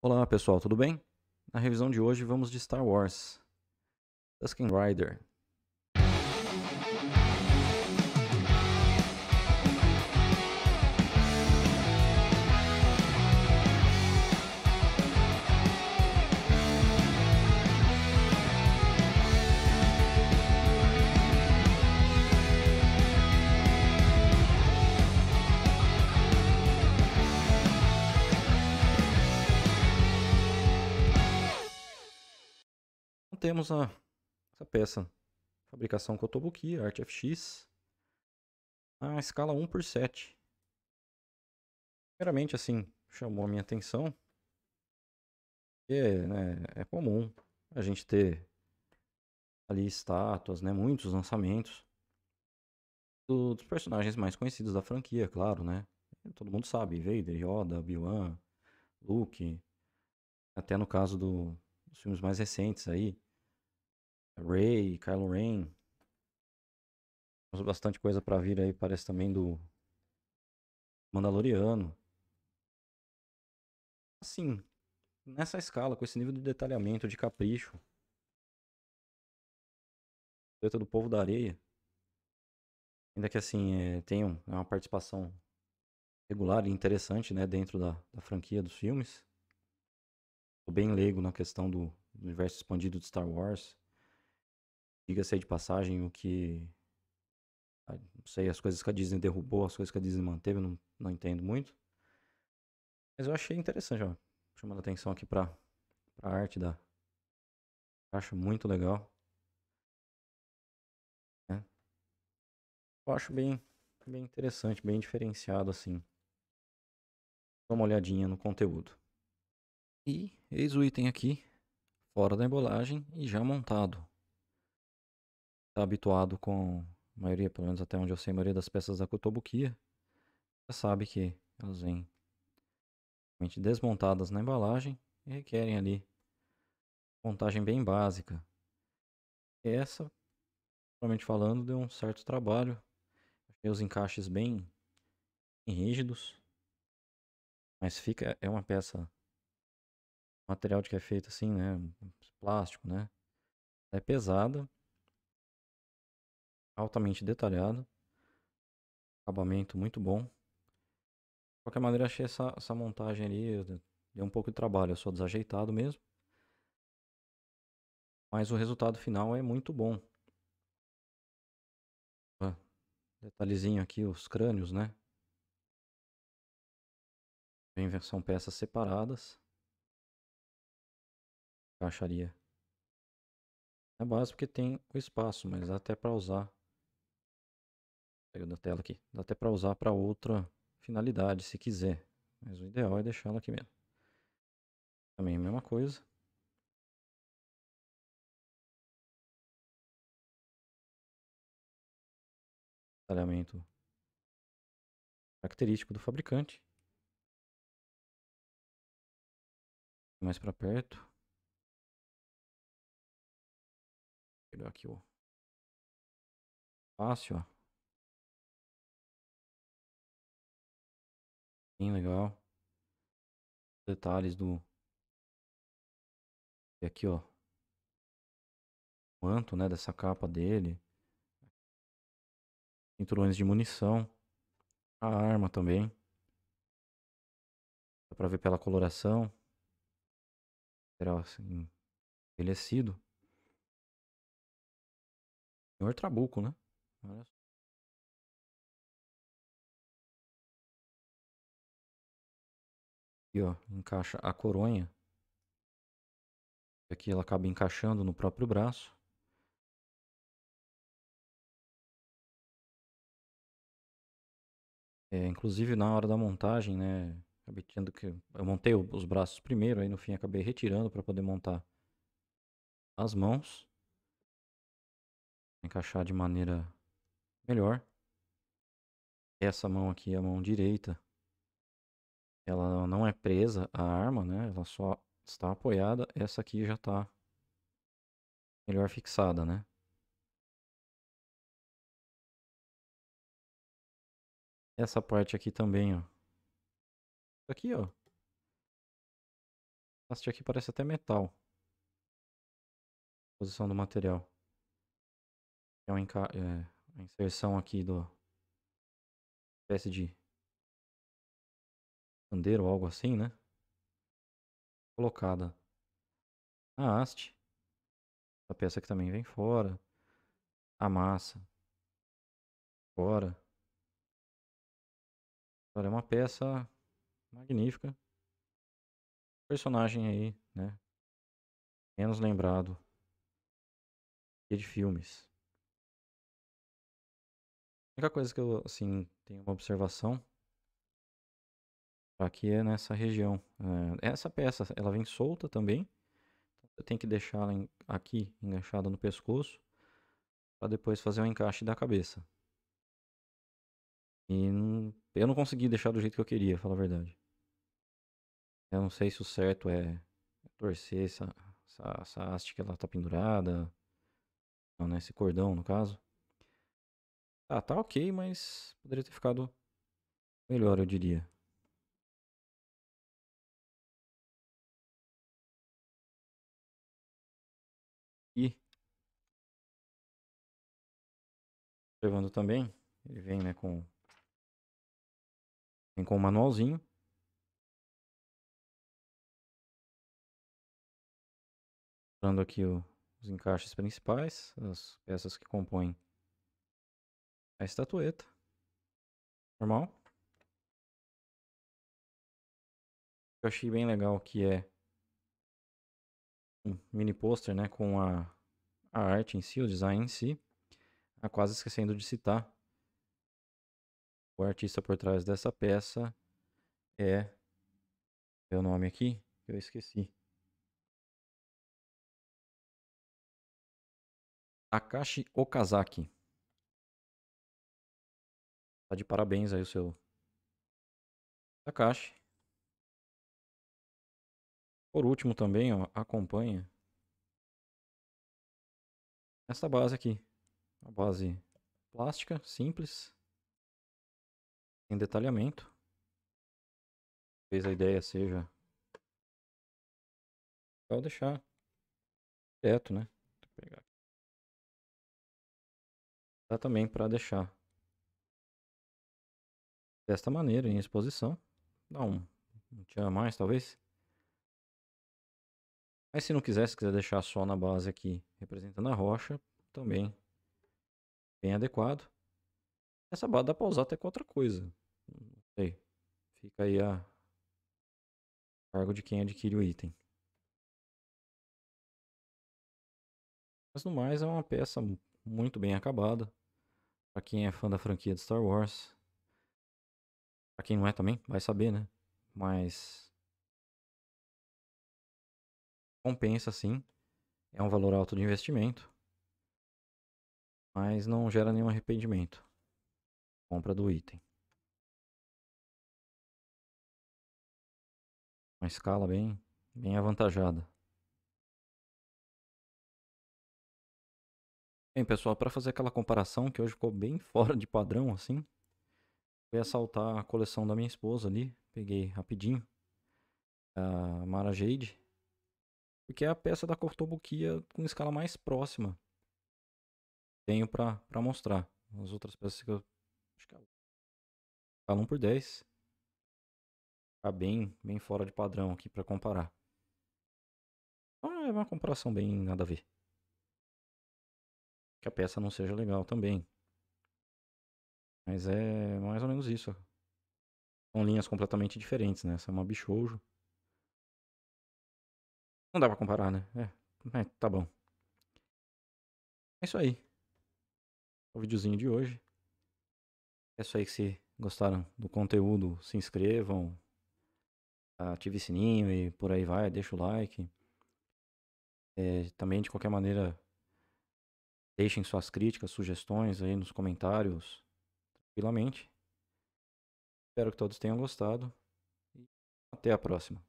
Olá pessoal, tudo bem? Na revisão de hoje vamos de Star Wars. Tusken Rider. temos a, essa peça. Fabricação Kotobuki, Arte FX. A escala 1 por 7. Primeiramente, assim, chamou a minha atenção. É, né, é comum a gente ter ali estátuas, né, muitos lançamentos do, dos personagens mais conhecidos da franquia, claro, né? Todo mundo sabe, Vader, Yoda, Obi-Wan, Luke, até no caso do, dos filmes mais recentes aí, Ray, Kylo Ren. Temos bastante coisa para vir aí, parece também do Mandaloriano. Assim, nessa escala, com esse nível de detalhamento, de capricho. Letra do Povo da Areia. Ainda que assim, eh, é, uma participação regular e interessante né, dentro da, da franquia dos filmes. Tô bem leigo na questão do, do universo expandido de Star Wars. Diga-se é de passagem o que. Ah, não sei, as coisas que a Disney derrubou, as coisas que a Disney manteve, não, não entendo muito. Mas eu achei interessante, ó. Chamando atenção aqui pra, pra arte da. Acho muito legal. É. Eu acho bem, bem interessante, bem diferenciado, assim. Dá uma olhadinha no conteúdo. E eis o item aqui, fora da embolagem e já montado está habituado com a maioria, pelo menos até onde eu sei, a maioria das peças da Kotobuki já sabe que elas vêm desmontadas na embalagem e requerem ali montagem bem básica. E essa, provavelmente falando, deu um certo trabalho. Achei os encaixes bem, bem rígidos, mas fica é uma peça material de que é feito assim, né, plástico, né? É pesada, altamente detalhado. Acabamento muito bom. De qualquer maneira, achei essa, essa montagem ali, deu um pouco de trabalho, eu sou desajeitado mesmo. Mas o resultado final é muito bom. Detalhezinho aqui, os crânios, né? Vem, versão peças separadas. caixaria. É básico porque tem o espaço, mas até para usar da tela aqui. Dá até para usar para outra finalidade, se quiser. Mas o ideal é deixá-la aqui mesmo. Também a mesma coisa. Detalhamento característico do fabricante. Mais para perto. Vou pegar aqui o fácil, ó. Bem legal. Detalhes do. E aqui, ó. O manto, né? Dessa capa dele. Cinturões de munição. A arma também. Dá pra ver pela coloração. Será assim. Envelhecido. Senhor Trabuco, né? Olha só. ó, encaixa a coronha. Aqui ela acaba encaixando no próprio braço. É, inclusive na hora da montagem, né, acabei tendo que eu montei os braços primeiro, aí no fim acabei retirando para poder montar as mãos, encaixar de maneira melhor. Essa mão aqui é a mão direita ela não é presa a arma, né? Ela só está apoiada. Essa aqui já está melhor fixada, né? Essa parte aqui também, ó. Tá aqui, ó. Este aqui parece até metal. Posição do material. É uma, é, inserção aqui do... Espécie de ou algo assim, né? Colocada. A haste. A peça que também vem fora. A massa. Fora. Olha, é uma peça magnífica. Personagem aí, né? Menos lembrado. E de filmes. A única coisa que eu, assim, tenho uma observação Aqui é nessa região. É, essa peça, ela vem solta também. Você tem que deixar ela aqui, enganchada no pescoço, para depois fazer o um encaixe da cabeça. E eu não consegui deixar do jeito que eu queria, falar a verdade. Eu não sei se o certo é torcer essa, essa, essa haste que ela tá pendurada. Não, né? Esse cordão, no caso. Ah, tá ok, mas poderia ter ficado melhor, eu diria. observando também, ele vem né, com, vem com um manualzinho. Mostrando aqui o, os encaixes principais, as peças que compõem a estatueta. Normal. Eu achei bem legal que é um mini pôster né, com a, a arte em si, o design em si. Ah, quase esquecendo de citar. O artista por trás dessa peça é. Meu é nome aqui? Eu esqueci. Takashi Okazaki. Tá de parabéns aí o seu Takashi. Por último também, ó, acompanha essa base aqui. Uma base plástica, simples. Sem detalhamento. Talvez a ideia seja... Vou deixar direto, né? Vou pegar aqui. Dá também para deixar desta maneira em exposição. Dá um, um tinha mais, talvez. Mas se não quiser, se quiser deixar só na base aqui representando a rocha, também bem adequado. Essa barra dá para usar até com outra coisa. Não sei. Fica aí a cargo de quem adquire o item. Mas no mais é uma peça muito bem acabada. Para quem é fã da franquia de Star Wars. Para quem não é também, vai saber, né? Mas compensa sim. É um valor alto de investimento. Mas não gera nenhum arrependimento. Compra do item. Uma escala bem, bem avantajada. Bem, pessoal, para fazer aquela comparação que hoje ficou bem fora de padrão, assim, fui assaltar a coleção da minha esposa ali, peguei rapidinho, a Mara Jade, porque é a peça da Cortobuquia com escala mais próxima tenho para mostrar. As outras peças que eu. Acho que é 1 tá por 10. Tá bem, bem fora de padrão aqui para comparar. Então é uma comparação bem nada a ver. Que a peça não seja legal também. Mas é mais ou menos isso. São linhas completamente diferentes, né? Essa é uma bichojo Não dá pra comparar, né? É, é tá bom. É isso aí o videozinho de hoje. É isso aí que se gostaram do conteúdo, se inscrevam, ative sininho e por aí vai, deixa o like. É, também, de qualquer maneira, deixem suas críticas, sugestões aí nos comentários, tranquilamente. Espero que todos tenham gostado. Até a próxima.